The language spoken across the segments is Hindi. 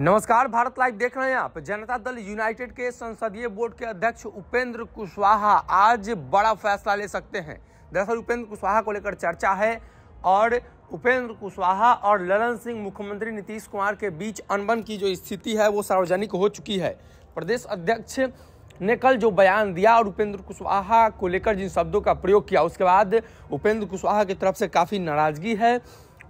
नमस्कार भारत लाइव देख रहे हैं आप जनता दल यूनाइटेड के संसदीय बोर्ड के अध्यक्ष उपेंद्र कुशवाहा आज बड़ा फैसला ले सकते हैं दरअसल उपेंद्र कुशवाहा को लेकर चर्चा है और उपेंद्र कुशवाहा और ललन सिंह मुख्यमंत्री नीतीश कुमार के बीच अनबन की जो स्थिति है वो सार्वजनिक हो चुकी है प्रदेश अध्यक्ष ने कल जो बयान दिया और उपेंद्र कुशवाहा को लेकर जिन शब्दों का प्रयोग किया उसके बाद उपेंद्र कुशवाहा की तरफ से काफ़ी नाराजगी है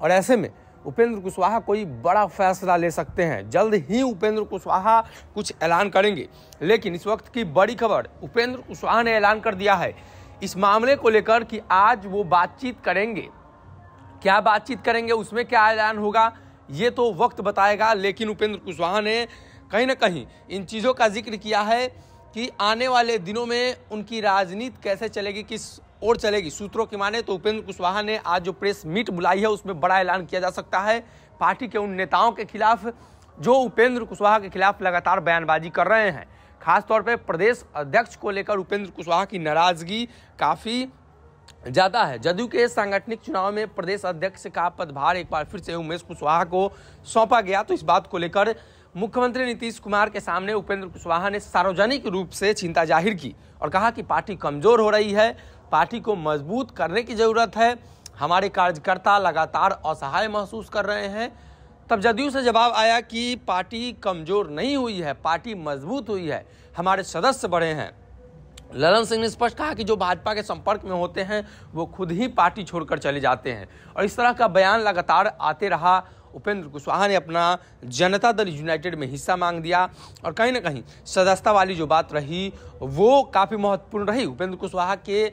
और ऐसे में उपेंद्र कुशवाहा कोई बड़ा फैसला ले सकते हैं जल्द ही उपेंद्र कुशवाहा कुछ ऐलान करेंगे लेकिन इस वक्त की बड़ी खबर उपेंद्र कुशवाहा ने ऐलान कर दिया है इस मामले को लेकर कि आज वो बातचीत करेंगे क्या बातचीत करेंगे उसमें क्या ऐलान होगा ये तो वक्त बताएगा लेकिन उपेंद्र कुशवाहा ने कहीं ना कहीं इन चीज़ों का जिक्र किया है कि आने वाले दिनों में उनकी राजनीति कैसे चलेगी किस और चलेगी सूत्रों की माने तो उपेंद्र कुशवाहा ने आज जो प्रेस मीट बुलाई है उसमें बड़ा ऐलान किया जा सकता है पार्टी के उन नेताओं के खिलाफ जो उपेंद्र कुशवाहा के खिलाफ लगातार बयानबाजी कर रहे हैं खासतौर पर प्रदेश अध्यक्ष को लेकर उपेंद्र कुशवाहा की नाराजगी काफ़ी ज़्यादा है जदयू के सांगठनिक चुनाव में प्रदेश अध्यक्ष का पदभार एक बार फिर से उमेश कुशवाहा को सौंपा गया तो इस बात को लेकर मुख्यमंत्री नीतीश कुमार के सामने उपेंद्र कुशवाहा ने सार्वजनिक रूप से चिंता जाहिर की और कहा कि पार्टी कमजोर हो रही है पार्टी को मजबूत करने की ज़रूरत है हमारे कार्यकर्ता लगातार असहाय महसूस कर रहे हैं तब जदयू से जवाब आया कि पार्टी कमज़ोर नहीं हुई है पार्टी मजबूत हुई है हमारे सदस्य बढ़े हैं ललन सिंह ने स्पष्ट कहा कि जो भाजपा के संपर्क में होते हैं वो खुद ही पार्टी छोड़कर चले जाते हैं और इस तरह का बयान लगातार आते रहा उपेंद्र कुशवाहा ने अपना जनता दल यूनाइटेड में हिस्सा मांग दिया और कहीं ना कहीं सदस्यता वाली जो बात रही वो काफ़ी महत्वपूर्ण रही उपेंद्र कुशवाहा के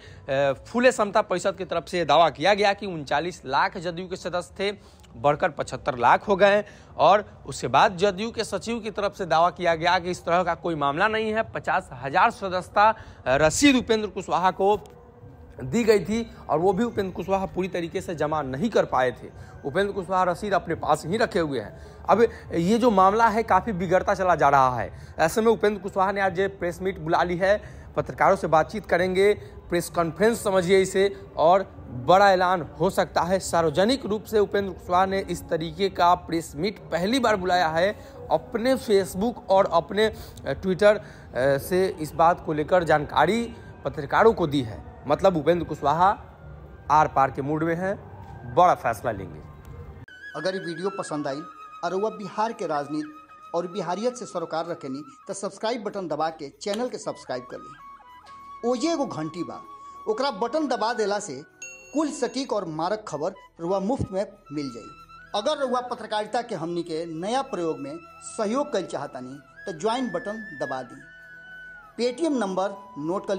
फूले समता परिषद की तरफ से दावा किया गया कि उनचालीस लाख जदयू के सदस्य थे बढ़कर पचहत्तर लाख हो गए और उसके बाद जदयू के सचिव की तरफ से दावा किया गया कि इस तरह का कोई मामला नहीं है पचास हजार सदस्यता रसीद उपेंद्र कुशवाहा को दी गई थी और वो भी उपेंद्र कुशवाहा पूरी तरीके से जमा नहीं कर पाए थे उपेंद्र कुशवाहा रसीद अपने पास ही रखे हुए हैं अब ये जो मामला है काफ़ी बिगड़ता चला जा रहा है ऐसे में उपेंद्र कुशवाहा ने आज प्रेस मीट बुला ली है पत्रकारों से बातचीत करेंगे प्रेस कॉन्फ्रेंस समझिए इसे और बड़ा ऐलान हो सकता है सार्वजनिक रूप से उपेंद्र कुशवाहा ने इस तरीके का प्रेस मीट पहली बार बुलाया है अपने फेसबुक और अपने ट्विटर से इस बात को लेकर जानकारी पत्रकारों को दी है मतलब उपेंद्र कुशवाहा आर पार के मूड में हैं बड़ा फैसला लेंगे अगर ये वीडियो पसंद आई और वह बिहार के राजनीति और बिहारियत से सरोकार रखेनी तो सब्सक्राइब बटन दबा के चैनल के सब्सक्राइब कर ली ओजे एगो घंटी बा ओकरा बटन दबा देला से कुल सटीक और मारक खबर रुआ मुफ्त में मिल जाए अगर रुआ पत्रकारिता के हमनी के नया प्रयोग में सहयोग कर चाहतानी तो ज्वाइन बटन दबा दी पेटीएम नंबर नोट कर